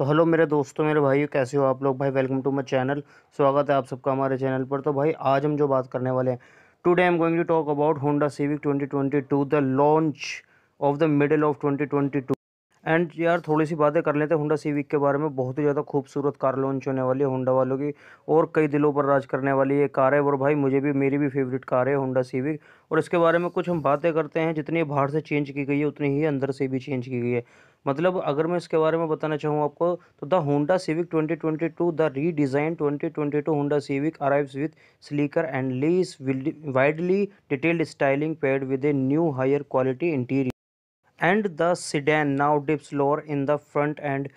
तो हेलो मेरे दोस्तों मेरे भाई कैसे हो आप लोग भाई वेलकम टू माई चैनल स्वागत है आप सबका हमारे चैनल पर तो भाई आज हम जो बात करने वाले हैं today I am going to talk about Honda Civic 2022 the launch of the middle of 2022 and यार थोड़ी सी बातें कर लेते हैं होंडा सिविक के बारे में बहुत ही ज़्यादा खूबसूरत कार लॉन्च होने वाली है होंडा वालों की और कई दिलों पर राज करने वाली ये कार है और भाई मुझे भी मेरी भी फेवरेट कार है होंडा सिविक और इसके बारे में कुछ हम बातें करते हैं जितनी बाहर से चेंज की गई है उतनी ही अंदर से भी चेंज की गई है मतलब अगर मैं इसके बारे में बताना चाहूँ आपको तो the Honda Civic 2022 the redesign twenty two Honda Civic arrives with sleeker and less widely detailed styling paired with a new higher quality interior and the sedan now dips lower in the front and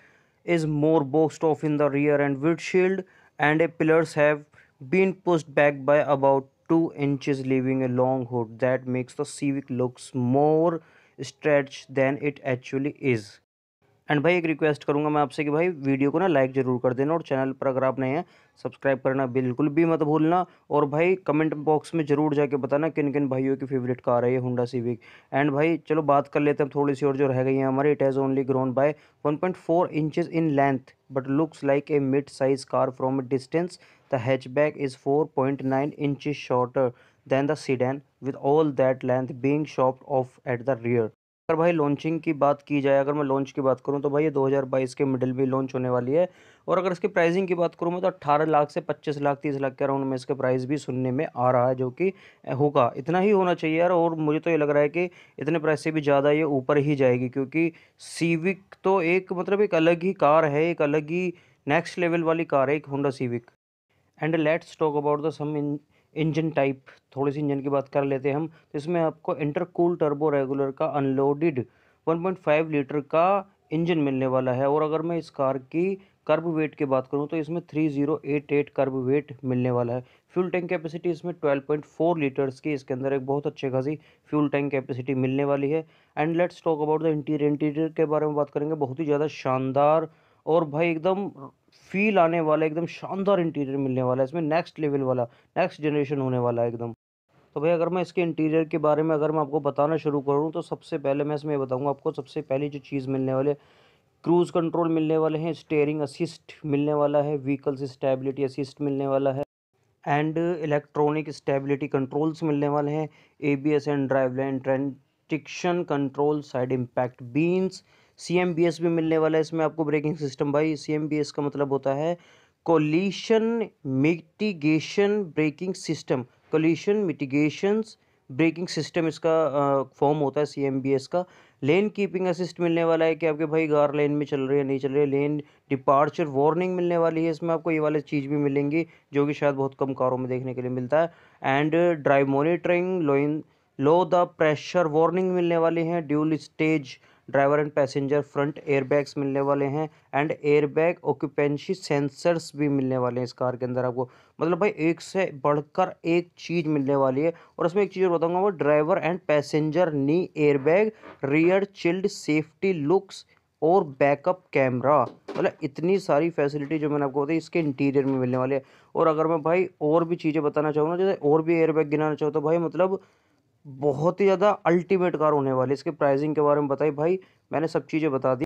is more boxed off in the rear and windshield and a pillars have been pushed back by about 2 inches leaving a long hood that makes the Civic looks more stretched than it actually is. And भाई एक request करूँगा मैं आपसे कि भाई video को ना like ज़रूर कर देना और चैनल पर अगर आप नए हैं सब्सक्राइब करना बिल्कुल भी मत भूलना और भाई कमेंट बॉक्स में ज़रूर जाके बताना किन किन भाइयों की फेवरेट कार है ये हुडा सिविक एंड भाई चलो बात कर लेते हैं थोड़ी सी और जो रह गई है हमारे it has only grown by one point in length but looks like a mid size car from a distance the hatchback is four point nine shorter than the sedan with all that length being chopped off at the rear अगर भाई launching की बात की जाए अगर मैं launch की बात करूं तो भाई ये 2022 के मिडिल में लॉन्च होने वाली है और अगर इसकी प्राइसिंग की बात करूं मैं तो 18 लाख से 25 लाख 30 लाख के अराउंड में इसके प्राइस भी सुनने में आ रहा है जो कि होगा इतना ही होना चाहिए यार और मुझे तो ये लग रहा है कि इतने प्राइस से भी ज़्यादा ये ऊपर ही जाएगी क्योंकि सीविक तो एक मतलब एक अलग ही कार है एक अलग ही नेक्स्ट लेवल वाली कार है एक Honda Civic and let's talk about the some in engine type थोड़ी सी इंजन की बात कर लेते हैं हम तो इसमें आपको इंटरकूल टर्बो रेगुलर का अनलोडेड 1.5 लीटर का इंजन मिलने वाला है और अगर मैं इस कार की कर्ब वेट की बात करूं तो इसमें 3088 कर्ब वेट मिलने वाला है फ्यूल टैंक कैपेसिटी इसमें 12.4 लीटर्स की इसके अंदर एक बहुत अच्छे खासी फ्यूल टैंक कैपेसिटी मिलने वाली है and let's talk about the interior interior के बारे में बात करेंगे बहुत ही ज़्यादा शानदार और भाई एकदम फील आने वाला एकदम शानदार इंटीरियर मिलने वाला है इसमें नेक्स्ट लेवल वाला नेक्स्ट जनरेशन होने वाला है एकदम तो भाई अगर मैं इसके इंटीरियर के बारे में अगर मैं आपको बताना शुरू करूँ तो सबसे पहले मैं इसमें बताऊँगा आपको सबसे पहली जो चीज़ मिलने वाली है क्रूज़ कंट्रोल मिलने वाले हैं स्टेयरिंग असिस्ट मिलने वाला है व्हीकल्स स्टेबिलिटी असिस्ट मिलने वाला है एंड इलेक्ट्रॉनिक स्टेबिलिटी कंट्रोल्स मिलने वाले हैं A B S and drive line traction control side impact beams C M B S भी मिलने वाला है इसमें आपको ब्रेकिंग सिस्टम भाई सी एम बी एस का मतलब होता है collision mitigation braking system collision mitigation braking system इसका फॉर्म होता है सी का लेन कीपिंग असिस्ट मिलने वाला है कि आपके भाई गार लेन में चल रहे हैं नहीं चल रहे लेन डिपार्चर वार्निंग मिलने वाली है इसमें आपको ये वाली चीज़ भी मिलेंगी जो कि शायद बहुत कम कारों में देखने के लिए मिलता है and drive monitoring low in low the pressure warning मिलने वाली हैं dual stage driver and passenger front airbags मिलने वाले हैं एंड एयरबैग ऑक्यूपेंसी सेंसर्स भी मिलने वाले हैं इस कार के अंदर आपको मतलब भाई एक से बढ़कर एक चीज़ मिलने वाली है और इसमें एक चीज़ बताऊँगा वो driver and passenger knee airbag rear child safety locks और बैकअप कैमरा मतलब इतनी सारी फैसिलिटी जो मैंने आपको बताई इसके इंटीरियर में मिलने वाली है और अगर मैं भाई और भी चीज़ें बताना चाहूँगा जैसे और भी एयरबैग गिनाना चाहूँ तो भाई मतलब बहुत ही ज़्यादा अल्टीमेट कार होने वाली है इसके प्राइसिंग के बारे में बताई भाई मैंने सब चीज़ें बता दी